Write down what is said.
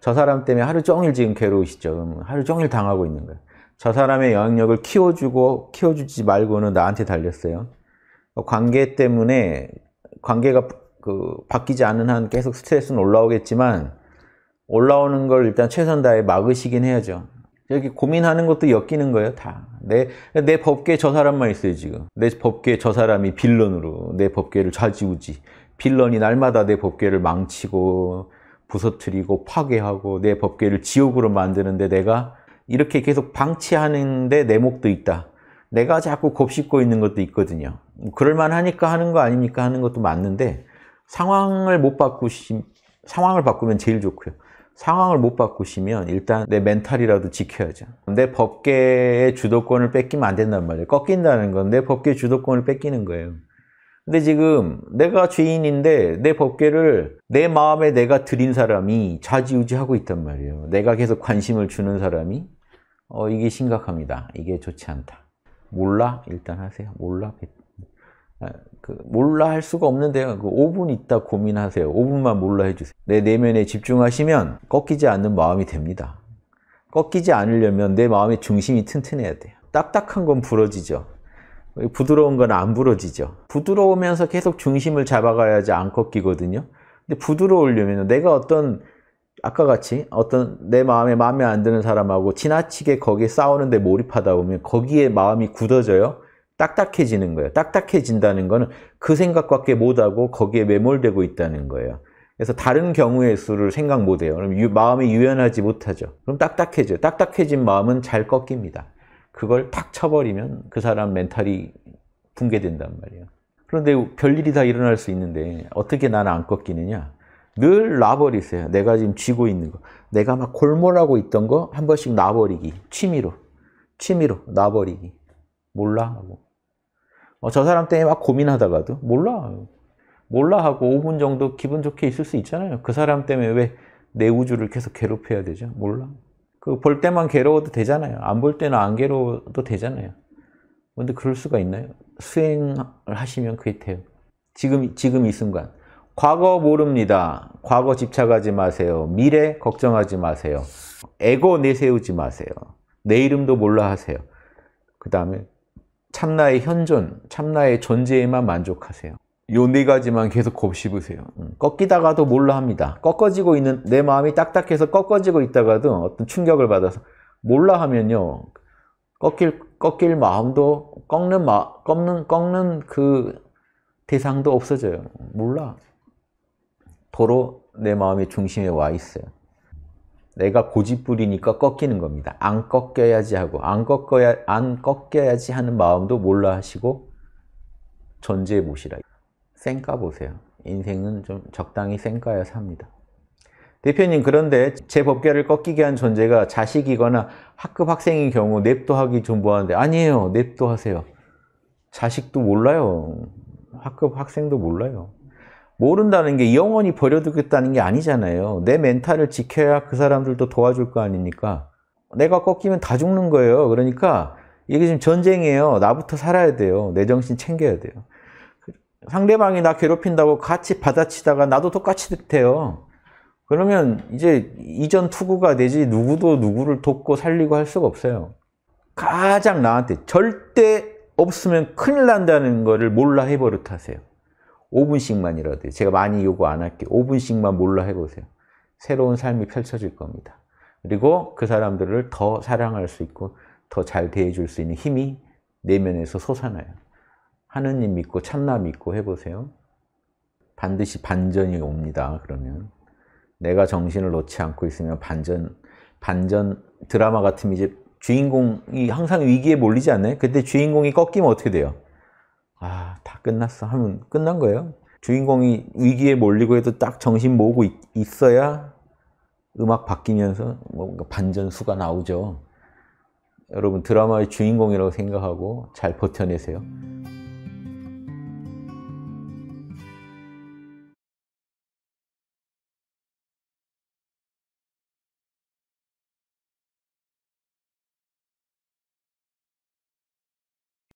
저 사람 때문에 하루 종일 지금 괴로우시죠. 하루 종일 당하고 있는 거예요. 저 사람의 영향력을 키워주고 키워주지 말고는 나한테 달렸어요. 어, 관계 때문에 관계가 그 바뀌지 않는 한 계속 스트레스는 올라오겠지만 올라오는 걸 일단 최선 다해 막으시긴 해야죠. 여기 고민하는 것도 엮이는 거예요, 다. 내, 내 법계에 저 사람만 있어요, 지금. 내 법계에 저 사람이 빌런으로 내 법계를 좌지우지. 빌런이 날마다 내 법계를 망치고 부서뜨리고 파괴하고 내법계를 지옥으로 만드는데 내가 이렇게 계속 방치하는데 내 목도 있다. 내가 자꾸 곱씹고 있는 것도 있거든요. 그럴만하니까 하는 거 아닙니까 하는 것도 맞는데 상황을 못 바꾸시 상황을 바꾸면 제일 좋고요. 상황을 못 바꾸시면 일단 내 멘탈이라도 지켜야죠. 내 법계의 주도권을 뺏기면 안 된단 말이에요. 꺾인다는 건 내 법계 주도권을 뺏기는 거예요. 근데 지금 내가 죄인인데 내 법계를 내 마음에 내가 드린 사람이 좌지우지하고 있단 말이에요. 내가 계속 관심을 주는 사람이 어 이게 심각합니다. 이게 좋지 않다. 몰라? 일단 하세요. 몰라? 아, 그 몰라 할 수가 없는데요. 그 5분 있다 고민하세요. 5분만 몰라 해주세요. 내 내면에 집중하시면 꺾이지 않는 마음이 됩니다. 꺾이지 않으려면 내 마음의 중심이 튼튼해야 돼요. 딱딱한 건 부러지죠. 부드러운 건 안 부러지죠. 부드러우면서 계속 중심을 잡아가야지 안 꺾이거든요. 근데 부드러우려면 내가 어떤 아까 같이 어떤 내 마음에 마음에 안 드는 사람하고 지나치게 거기에 싸우는데 몰입하다 보면 거기에 마음이 굳어져요. 딱딱해지는 거예요. 딱딱해진다는 거는 그 생각밖에 못하고 거기에 매몰되고 있다는 거예요. 그래서 다른 경우의 수를 생각 못해요. 그럼 유, 마음이 유연하지 못하죠. 그럼 딱딱해져요. 딱딱해진 마음은 잘 꺾입니다. 그걸 팍 쳐버리면 그 사람 멘탈이 붕괴된단 말이에요. 그런데 별일이 다 일어날 수 있는데 어떻게 나는 안 꺾이느냐? 늘 놔버리세요. 내가 지금 쥐고 있는 거. 내가 막 골몰하고 있던 거 한 번씩 놔버리기. 취미로. 취미로 놔버리기. 몰라 하고. 어, 저 사람 때문에 막 고민하다가도 몰라. 몰라 하고 5분 정도 기분 좋게 있을 수 있잖아요. 그 사람 때문에 왜 내 우주를 계속 괴롭혀야 되죠? 몰라. 그볼 때만 괴로워도 되잖아요. 안 볼 때는 안 괴로워도 되잖아요. 근데 그럴 수가 있나요? 수행을 하시면 그게 돼요. 지금, 지금 이 순간. 과거 모릅니다. 과거 집착하지 마세요. 미래 걱정하지 마세요. 에고 내세우지 마세요. 내 이름도 몰라 하세요. 그 다음에 참나의 현존, 참나의 존재에만 만족하세요. 요네 가지만 계속 곱씹으세요. 음. 꺾이다가도 몰라 합니다. 꺾어지고 있는 내 마음이 딱딱해서 꺾어지고 있다가도 어떤 충격을 받아서 몰라 하면요. 꺾일 꺾일 마음도 꺾는 마 꺾는 꺾는 그 대상도 없어져요. 몰라. 도로 내 마음의 중심에 와 있어요. 내가 고집부리니까 꺾이는 겁니다. 안 꺾여야지 하고 안 꺾어야 안 꺾여야지 하는 마음도 몰라 하시고 존재해 보시라. 생가 보세요. 인생은 좀 적당히 생가야 삽니다. 대표님 그런데 제 법계를 꺾이게 한 존재가 자식이거나 학급 학생인 경우 냅도하기 좀하는데 아니에요. 냅도하세요. 자식도 몰라요. 학급 학생도 몰라요. 모른다는 게 영원히 버려두겠다는 게 아니잖아요. 내 멘탈을 지켜야 그 사람들도 도와줄 거아니니까 내가 꺾이면 다 죽는 거예요. 그러니까 이게 지금 전쟁이에요. 나부터 살아야 돼요. 내 정신 챙겨야 돼요. 상대방이 나 괴롭힌다고 같이 받아치다가 나도 똑같이 돼요. 그러면 이제 이전 투구가 되지 누구도 누구를 돕고 살리고 할 수가 없어요. 가장 나한테 절대 없으면 큰일 난다는 거를 몰라 해버릇 하세요. 5분씩만이라도 제가 많이 요구 안 할게요. 5분씩만 몰라 해보세요. 새로운 삶이 펼쳐질 겁니다. 그리고 그 사람들을 더 사랑할 수 있고 더 잘 대해줄 수 있는 힘이 내면에서 솟아나요. 하느님 믿고 참나 믿고 해보세요. 반드시 반전이 옵니다. 그러면 내가 정신을 놓지 않고 있으면 반전 반전 드라마 같으면 이제 주인공이 항상 위기에 몰리지 않나요? 그때 주인공이 꺾이면 어떻게 돼요? 아, 다 끝났어 하면 끝난 거예요. 주인공이 위기에 몰리고 해도 딱 정신 모으고 있, 어야 음악 바뀌면서 뭔가 반전수가 나오죠. 여러분 드라마의 주인공이라고 생각하고 잘 버텨내세요.